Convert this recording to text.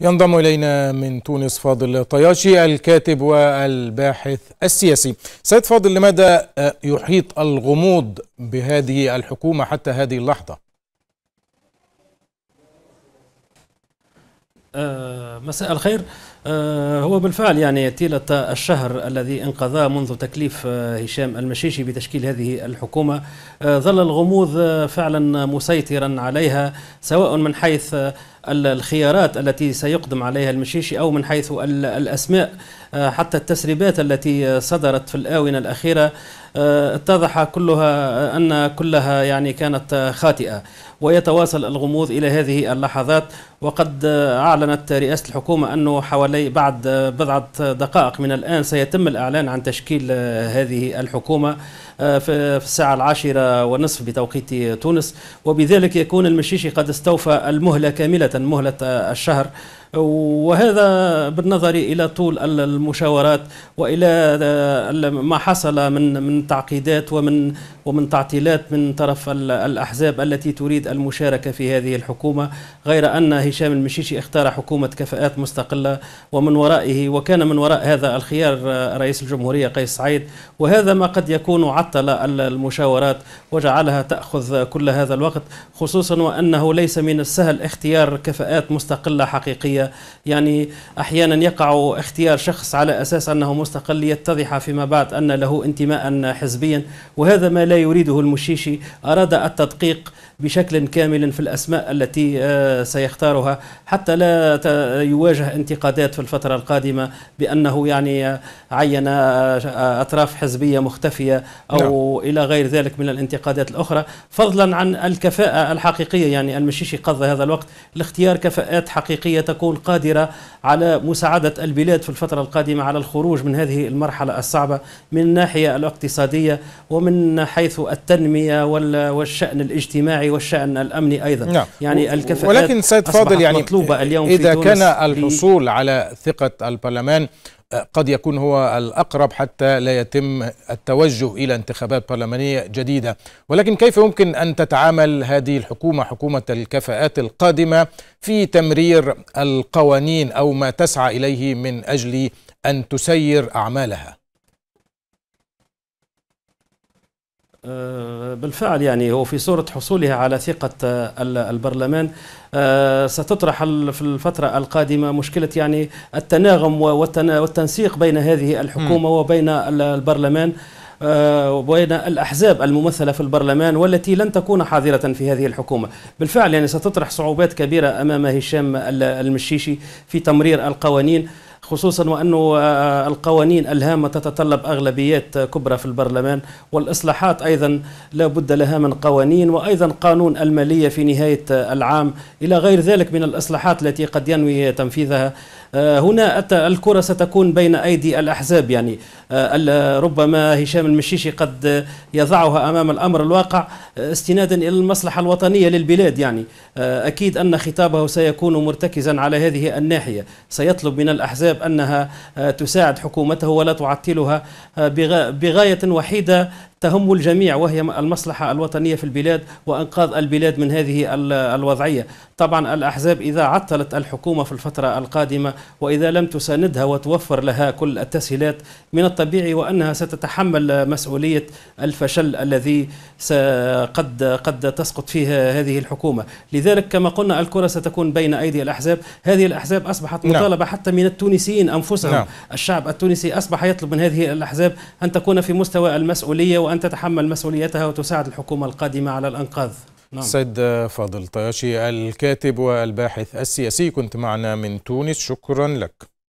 ينضم إلينا من تونس فاضل طياشي الكاتب والباحث السياسي سيد فاضل لماذا يحيط الغموض بهذه الحكومة حتى هذه اللحظة؟ آه، مساء الخير آه، هو بالفعل يعني طيلة الشهر الذي انقضى منذ تكليف آه، هشام المشيشي بتشكيل هذه الحكومة ظل الغموض فعلا مسيطرا عليها سواء من حيث الخيارات التي سيقدم عليها المشيشي أو من حيث الأسماء حتى التسريبات التي صدرت في الآونة الأخيرة آه، اتضح كلها آه، أن كلها يعني كانت آه، خاطئة ويتواصل الغموض إلى هذه اللحظات وقد أعلنت رئاسة الحكومة أنه حوالي بعد بضعة دقائق من الآن سيتم الإعلان عن تشكيل هذه الحكومة في الساعة العاشرة ونصف بتوقيت تونس وبذلك يكون المشيشي قد استوفى المهلة كاملة مهلة الشهر وهذا بالنظر الى طول المشاورات والى ما حصل من من تعقيدات ومن ومن تعطيلات من طرف الاحزاب التي تريد المشاركه في هذه الحكومه غير ان هشام المشيشي اختار حكومه كفاءات مستقله ومن ورائه وكان من وراء هذا الخيار رئيس الجمهوريه قيس سعيد وهذا ما قد يكون عطل المشاورات وجعلها تاخذ كل هذا الوقت خصوصا وانه ليس من السهل اختيار كفاءات مستقله حقيقيه الشخصية يعني أحيانا يقع اختيار شخص على أساس أنه مستقل ليتضح فيما بعد أن له انتماء حزبيا وهذا ما لا يريده المشيشي أراد التدقيق بشكل كامل في الأسماء التي آه، سيختارها حتى لا يواجه انتقادات في الفترة القادمة بأنه يعني عين آه، أطراف حزبية مختفية أو لا. نعم. إلى غير ذلك من الانتقادات الأخرى فضلا عن الكفاءة الحقيقية يعني المشيشي قضى هذا الوقت لاختيار كفاءات حقيقية تكون تكون قادرة على مساعدة البلاد في الفترة القادمة على الخروج من هذه المرحلة الصعبة من الناحية الاقتصادية ومن حيث التنمية والشأن الاجتماعي والشأن الأمني أيضا نعم. يعني الكفاءات ولكن سيد فاضل يعني مطلوبة اليوم إذا كان الحصول على ثقة البرلمان قد يكون هو الأقرب حتى لا يتم التوجه إلى انتخابات برلمانية جديدة ولكن كيف يمكن أن تتعامل هذه الحكومة حكومة الكفاءات القادمة في تمرير القوانين أو ما تسعى إليه من أجل أن تسير أعمالها آه، بالفعل يعني هو في صورة حصولها على ثقة آه، البرلمان آه، ستطرح في الفترة القادمة مشكلة يعني التناغم والتنسيق بين هذه الحكومة وبين البرلمان وبين الأحزاب الممثلة في البرلمان والتي لن تكون حاضرة في هذه الحكومة بالفعل يعني ستطرح صعوبات كبيرة أمام هشام المشيشي في تمرير القوانين خصوصا وأنه آه، القوانين الهامة تتطلب أغلبيات كبرى في البرلمان والإصلاحات أيضا لا بد لها من قوانين وأيضا قانون المالية في نهاية آه، العام إلى غير ذلك من الإصلاحات التي قد ينوي تنفيذها آه، هنا الكرة ستكون بين أيدي الأحزاب يعني ربما هشام المشيشي قد يضعها أمام الأمر الواقع استنادا إلى المصلحة الوطنية للبلاد يعني أكيد أن خطابه سيكون مرتكزا على هذه الناحية سيطلب من الأحزاب أنها آه، تساعد حكومته ولا تعطلها آه، بغاية وحيدة تهم الجميع وهي المصلحة الوطنية في البلاد وإنقاذ البلاد من هذه الوضعية طبعا الأحزاب إذا عطلت الحكومة في الفترة القادمة وإذا لم تساندها وتوفر لها كل التسهيلات من الطبيعي وأنها ستتحمل مسؤولية الفشل الذي قد قد تسقط فيها هذه الحكومة لذلك كما قلنا الكرة ستكون بين أيدي الأحزاب هذه الأحزاب أصبحت نعم. مطالبة حتى من التونسيين أنفسهم نعم. الشعب التونسي أصبح يطلب من هذه الأحزاب أن تكون في مستوى المسؤولية أن تتحمل مسؤوليتها وتساعد الحكومة القادمة على الأنقاذ نعم. سيد فاضل طياشي الكاتب والباحث السياسي كنت معنا من تونس شكرا لك